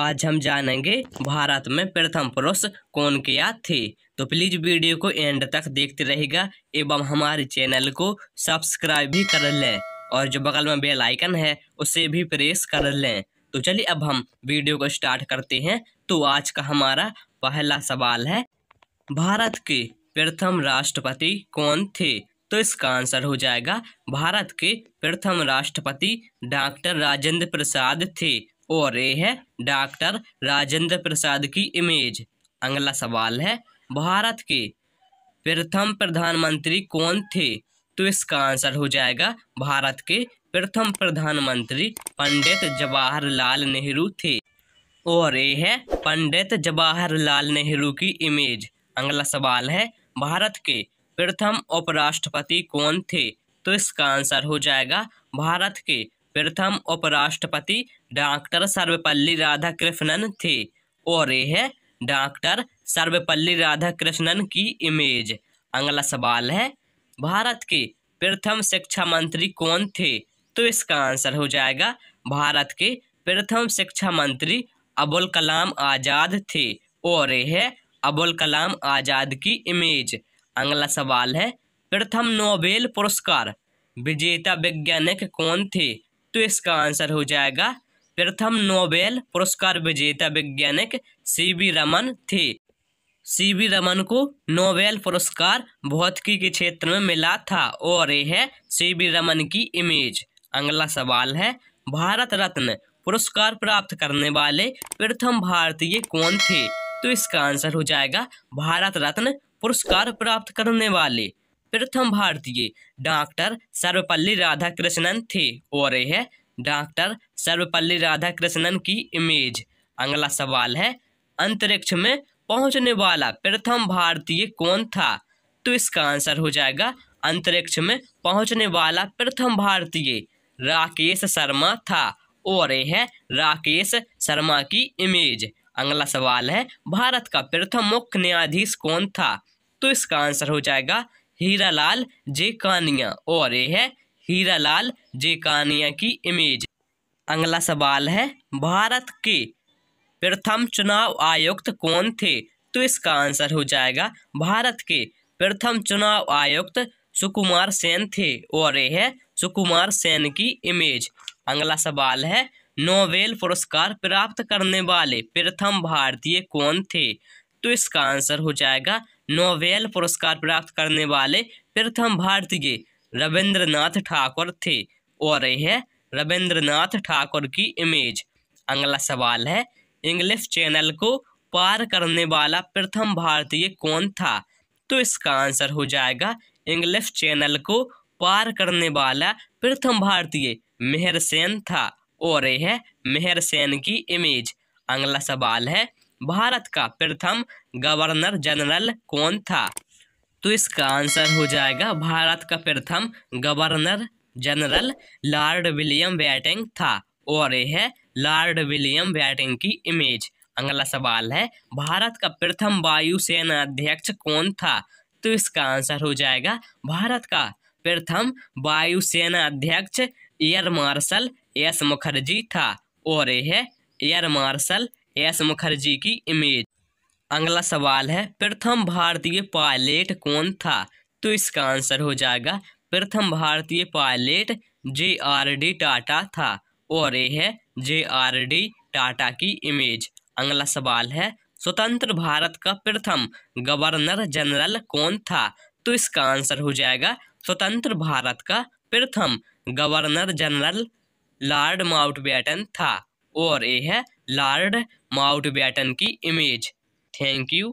आज हम जानेंगे भारत में प्रथम पुरुष कौन किया थे तो प्लीज वीडियो को एंड तक देखते रहेगा एवं हमारे चैनल को सब्सक्राइब भी कर लें और जो बगल में बेल आइकन है उसे भी प्रेस कर लें तो चलिए अब हम वीडियो को स्टार्ट करते हैं तो आज का हमारा पहला सवाल है भारत के प्रथम राष्ट्रपति कौन थे तो इसका आंसर हो जाएगा भारत के प्रथम राष्ट्रपति डॉक्टर राजेंद्र प्रसाद थे और ये है डॉक्टर राजेंद्र प्रसाद की इमेज अगला सवाल है भारत के प्रथम प्रधानमंत्री कौन थे तो इसका आंसर हो जाएगा भारत के प्रथम प्रधानमंत्री पंडित जवाहरलाल नेहरू थे और ये है पंडित जवाहरलाल नेहरू की इमेज अगला सवाल है भारत के प्रथम उपराष्ट्रपति कौन थे तो इसका आंसर हो जाएगा भारत के प्रथम उपराष्ट्रपति डॉक्टर सर्वपल्ली राधाकृष्णन थे और यह डॉक्टर सर्वपल्ली राधाकृष्णन की इमेज अगला सवाल है भारत के प्रथम शिक्षा मंत्री कौन थे तो इसका आंसर हो जाएगा भारत के प्रथम शिक्षा मंत्री अबुल कलाम आज़ाद थे और यह अबुल कलाम आज़ाद की इमेज अगला सवाल है प्रथम नोबेल पुरस्कार विजेता वैज्ञानिक कौन थे तो इसका आंसर हो जाएगा प्रथम नोबेल पुरस्कार विजेता वैज्ञानिक सी बी रमन थे सी बी रमन को नोबेल पुरस्कार भौतिकी के क्षेत्र में मिला था और यह सी बी रमन की इमेज अगला सवाल है भारत रत्न पुरस्कार प्राप्त करने वाले प्रथम भारतीय कौन थे तो इसका आंसर हो जाएगा भारत रत्न पुरस्कार प्राप्त करने वाले प्रथम भारतीय डॉक्टर सर्वपल्ली राधाकृष्णन थे और यह डॉक्टर सर्वपल्ली राधाकृष्णन की इमेज अगला सवाल है अंतरिक्ष में पहुंचने वाला प्रथम भारतीय कौन था तो इसका आंसर हो जाएगा अंतरिक्ष में पहुंचने वाला प्रथम भारतीय राकेश शर्मा था और यह है राकेश शर्मा की इमेज अगला सवाल है भारत का प्रथम मुख्य न्यायाधीश कौन था तो इसका आंसर हो जाएगा हीरा लाल जे कानिया और ये है हीरा लाल जे कानिया की इमेज अगला सवाल है भारत के प्रथम चुनाव आयुक्त कौन थे तो इसका आंसर हो जाएगा भारत के प्रथम चुनाव आयुक्त सुकुमार सेन थे और ये है सुकुमार सेन की इमेज अगला सवाल है नोबेल पुरस्कार प्राप्त करने वाले प्रथम भारतीय कौन थे तो इसका आंसर हो जाएगा नोबेल पुरस्कार प्राप्त करने वाले प्रथम भारतीय रविंद्रनाथ ठाकुर थे और यह रविंद्रनाथ ठाकुर की इमेज अगला सवाल है इंग्लिश चैनल को पार करने वाला प्रथम भारतीय कौन था तो इसका आंसर हो जाएगा इंग्लिश चैनल को पार करने वाला प्रथम भारतीय मेहर सेन था और यह मेहर सेन की इमेज अगला सवाल है भारत का प्रथम गवर्नर जनरल कौन था तो इसका आंसर हो जाएगा भारत का प्रथम governor general Lord William Bentinck था और यह है लॉर्ड विलियम बैटिंग की इमेज अगला सवाल है भारत का प्रथम वायुसेना अध्यक्ष कौन था तो इसका आंसर हो जाएगा भारत का प्रथम वायुसेना अध्यक्ष एयर मार्शल एस मुखर्जी था और यह एयर मार्शल एस मुखर्जी की इमेज अगला सवाल है प्रथम भारतीय पायलट कौन था तो इसका आंसर हो जाएगा प्रथम भारतीय pilot J R D Tata था और ये है जे आर डी टाटा की इमेज अगला सवाल है स्वतंत्र भारत का प्रथम गवर्नर जनरल कौन था तो इसका आंसर हो जाएगा स्वतंत्र भारत का प्रथम गवर्नर जनरल लॉर्ड माउंटबेटन था और यह है लॉर्ड बैटन की इमेज थैंक यू